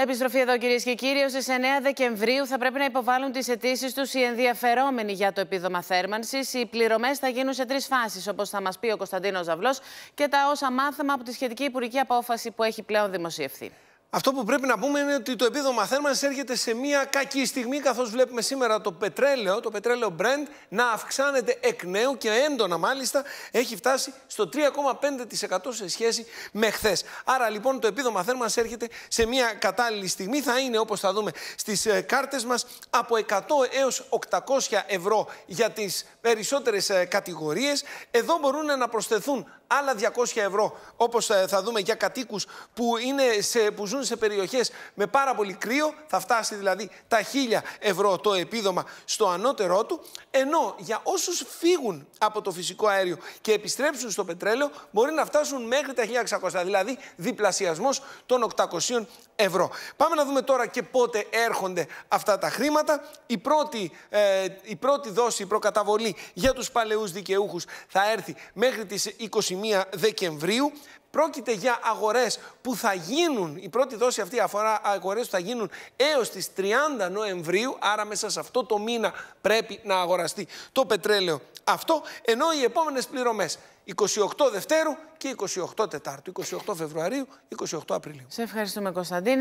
Επιστροφή εδώ κυρίες και κύριοι. Στι 9 Δεκεμβρίου θα πρέπει να υποβάλουν τις αιτήσεις τους οι ενδιαφερόμενοι για το επίδομα θέρμανσης. Οι πληρωμές θα γίνουν σε τρεις φάσεις, όπως θα μας πει ο Κωνσταντίνος Ζαβλός και τα όσα μάθαμε από τη σχετική υπουργική απόφαση που έχει πλέον δημοσιευθεί. Αυτό που πρέπει να πούμε είναι ότι το επίδομα θέρμανσης έρχεται σε μια κακή στιγμή καθώς βλέπουμε σήμερα το πετρέλαιο, το πετρέλαιο Brent να αυξάνεται εκ νέου και έντονα μάλιστα έχει φτάσει στο 3,5% σε σχέση με χθες. Άρα λοιπόν το επίδομα θέρμανσης έρχεται σε μια κατάλληλη στιγμή. Θα είναι όπως θα δούμε στις ε, κάρτες μας από 100 έως 800 ευρώ για τις περισσότερες ε, κατηγορίες. Εδώ μπορούν να προσθεθούν άλλα 200 ευρώ, όπως ε, θα δούμε για κατοίκους που, είναι σε, που ζουν σε περιοχές με πάρα πολύ κρύο, θα φτάσει δηλαδή τα 1000 ευρώ το επίδομα στο ανώτερό του, ενώ για όσους φύγουν από το φυσικό αέριο και επιστρέψουν στο πετρέλαιο, μπορεί να φτάσουν μέχρι τα 1600, δηλαδή διπλασιασμός των 800 ευρώ. Πάμε να δούμε τώρα και πότε έρχονται αυτά τα χρήματα. Η πρώτη, ε, η πρώτη δόση, η προκαταβολή για τους παλαιούς δικαιούχους θα έρθει μέχρι τις 20. 21 Δεκεμβρίου. Πρόκειται για αγορές που θα γίνουν, η πρώτη δόση αυτή αφορά αγορές που θα γίνουν έως τις 30 Νοεμβρίου. Άρα, μέσα σε αυτό το μήνα πρέπει να αγοραστεί το πετρέλαιο αυτό. Ενώ οι επόμενες πληρωμές 28 Δευτέρου και 28 Τετάρτου, 28 Φεβρουαρίου, 28 Απριλίου. Σε ευχαριστούμε, Κωνσταντίνε.